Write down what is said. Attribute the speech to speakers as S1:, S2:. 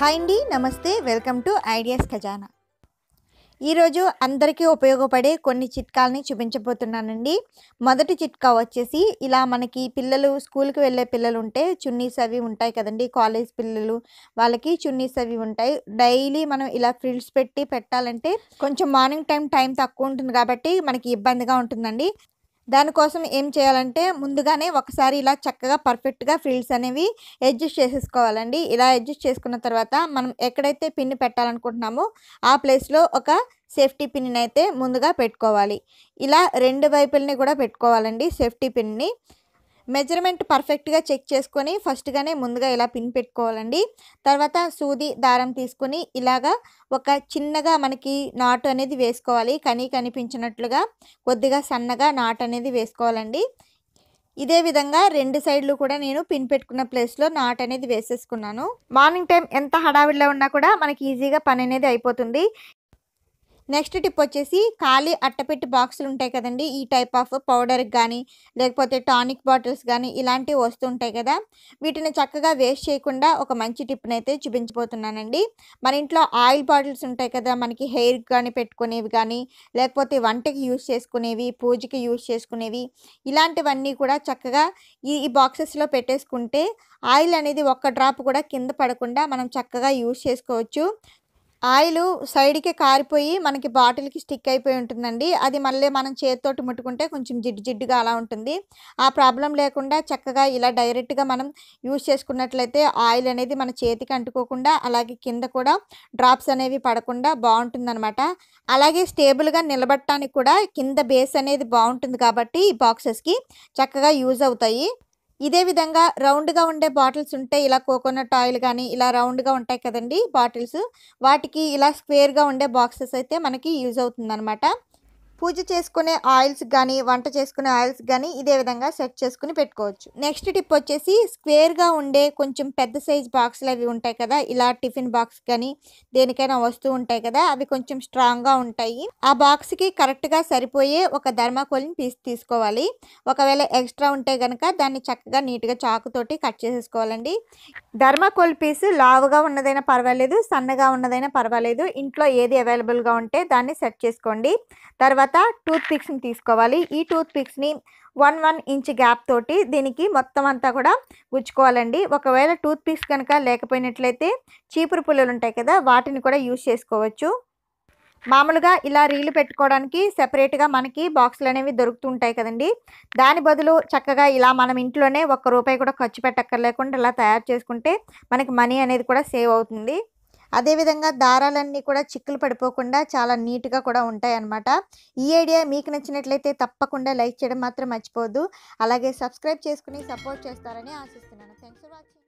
S1: hi అండి నమస్తే welcome to ideas ఖజానా ఈరోజు అందరికీ ఉపయోగపడే కొన్ని చిట్కాలని చూపించబోతున్నానండి మొదటి చిట్కా వచ్చేసి ఇలా మనకి పిల్లలు స్కూల్కి వెళ్ళే పిల్లలు ఉంటే చున్నీస్ అవి ఉంటాయి కదండి కాలేజ్ పిల్లలు వాళ్ళకి చున్నీస్ అవి ఉంటాయి డైలీ మనం ఇలా ఫ్రిల్స్ పెట్టి పెట్టాలంటే కొంచెం మార్నింగ్ టైం టైం తక్కువ ఉంటుంది కాబట్టి మనకి ఇబ్బందిగా ఉంటుందండి దానికోసం ఏం చేయాలంటే ముందుగానే ఒకసారి ఇలా చక్కగా పర్ఫెక్ట్గా ఫీల్డ్స్ అనేవి అడ్జస్ట్ చేసేసుకోవాలండి ఇలా అడ్జస్ట్ చేసుకున్న తర్వాత మనం ఎక్కడైతే పిన్ పెట్టాలనుకుంటున్నామో ఆ ప్లేస్లో ఒక సేఫ్టీ పిన్ని అయితే ముందుగా పెట్టుకోవాలి ఇలా రెండు వైపుల్ని కూడా పెట్టుకోవాలండి సేఫ్టీ పిన్ని మెజర్మెంట్ పర్ఫెక్ట్గా చెక్ చేసుకొని ఫస్ట్గానే ముందుగా ఇలా పిన్ పెట్టుకోవాలండి తర్వాత సూది దారం తీసుకొని ఇలాగా ఒక చిన్నగా మనకి నాటు అనేది వేసుకోవాలి కనీ కనిపించినట్లుగా కొద్దిగా సన్నగా నాటు అనేది వేసుకోవాలండి ఇదే విధంగా రెండు సైడ్లు కూడా నేను పిన్ పెట్టుకున్న ప్లేస్లో నాట్ అనేది వేసేసుకున్నాను మార్నింగ్ టైం ఎంత హడావిడిలో ఉన్నా కూడా మనకి ఈజీగా పని అనేది అయిపోతుంది నెక్స్ట్ టిప్ వచ్చేసి ఖాళీ అట్టపెట్టి బాక్సులు ఉంటాయి కదండి ఈ టైప్ ఆఫ్ పౌడర్ కానీ లేకపోతే టానిక్ బాటిల్స్ కానీ ఇలాంటివి వస్తుంటాయి కదా వీటిని చక్కగా వేస్ట్ చేయకుండా ఒక మంచి టిప్ని అయితే చూపించబోతున్నానండి మన ఇంట్లో ఆయిల్ బాటిల్స్ ఉంటాయి కదా మనకి హెయిర్ కానీ పెట్టుకునేవి కానీ లేకపోతే వంటకి యూజ్ చేసుకునేవి పూజకి యూజ్ చేసుకునేవి ఇలాంటివన్నీ కూడా చక్కగా ఈ ఈ బాక్సెస్లో పెట్టేసుకుంటే ఆయిల్ అనేది ఒక్క డ్రాప్ కూడా కింద పడకుండా మనం చక్కగా యూజ్ చేసుకోవచ్చు ఆయిల్ సైడ్కి కారిపోయి మనకి బాటిల్కి స్టిక్ అయిపోయి ఉంటుందండి అది మళ్ళీ మనం చేతితోటి ముట్టుకుంటే కొంచెం జిడ్డు జిడ్డుగా అలా ఉంటుంది ఆ ప్రాబ్లం లేకుండా చక్కగా ఇలా డైరెక్ట్గా మనం యూజ్ చేసుకున్నట్లయితే ఆయిల్ అనేది మన చేతికి అంటుకోకుండా అలాగే కింద కూడా డ్రాప్స్ అనేవి పడకుండా బాగుంటుందన్నమాట అలాగే స్టేబుల్గా నిలబట్టడానికి కూడా కింద బేస్ అనేది బాగుంటుంది కాబట్టి ఈ బాక్సెస్కి చక్కగా యూజ్ అవుతాయి ఇదే విధంగా రౌండ్గా ఉండే బాటిల్స్ ఉంటే ఇలా కోకోనట్ ఆయిల్ కానీ ఇలా రౌండ్గా ఉంటాయి కదండి బాటిల్స్ వాటికి ఇలా స్క్వేర్గా ఉండే బాక్సెస్ అయితే మనకి యూజ్ అవుతుందన్నమాట పూజ చేసుకునే ఆయిల్స్ కానీ వంట చేసుకునే ఆయిల్స్ కానీ ఇదే విధంగా సెట్ చేసుకుని పెట్టుకోవచ్చు నెక్స్ట్ టిప్ వచ్చేసి స్క్వేర్గా ఉండే కొంచెం పెద్ద సైజ్ బాక్స్లు అవి ఉంటాయి కదా ఇలా టిఫిన్ బాక్స్ కానీ దేనికైనా వస్తూ ఉంటాయి కదా అవి కొంచెం స్ట్రాంగ్గా ఉంటాయి ఆ బాక్స్కి కరెక్ట్గా సరిపోయే ఒక ధర్మాకోలిని పీస్ తీసుకోవాలి ఒకవేళ ఎక్స్ట్రా ఉంటే కనుక దాన్ని చక్కగా నీట్గా చాకుతోటి కట్ చేసేసుకోవాలండి ధర్మాకోల్ పీస్ లావుగా ఉన్నదైనా పర్వాలేదు సన్నగా ఉన్నదైనా పర్వాలేదు ఇంట్లో ఏది అవైలబుల్గా ఉంటే దాన్ని సెట్ చేసుకోండి తర్వాత తర్వాత టూత్ పిక్స్ని తీసుకోవాలి ఈ టూత్ పిక్స్ని వన్ వన్ ఇంచ్ గ్యాప్ తోటి దీనికి మొత్తం అంతా కూడా గుచ్చుకోవాలండి ఒకవేళ టూత్ పిక్స్ కనుక లేకపోయినట్లయితే చీపురు పుల్లలు ఉంటాయి కదా వాటిని కూడా యూజ్ చేసుకోవచ్చు మామూలుగా ఇలా రీలు పెట్టుకోవడానికి సెపరేట్గా మనకి బాక్సులు అనేవి దొరుకుతుంటాయి కదండి దాని బదులు చక్కగా ఇలా మనం ఇంట్లోనే ఒక్క రూపాయి కూడా ఖర్చు పెట్టక్కర్లేకుండా ఇలా తయారు చేసుకుంటే మనకి మనీ అనేది కూడా సేవ్ అవుతుంది అదేవిధంగా దారాలన్నీ కూడా చిక్కులు పడిపోకుండా చాలా నీట్గా కూడా ఉంటాయి ఈ ఐడియా మీకు నచ్చినట్లయితే తప్పకుండా లైక్ చేయడం మాత్రం మర్చిపోవద్దు అలాగే సబ్స్క్రైబ్ చేసుకుని సపోర్ట్ చేస్తారని ఆశిస్తున్నాను థ్యాంక్స్ ఫర్ వాచింగ్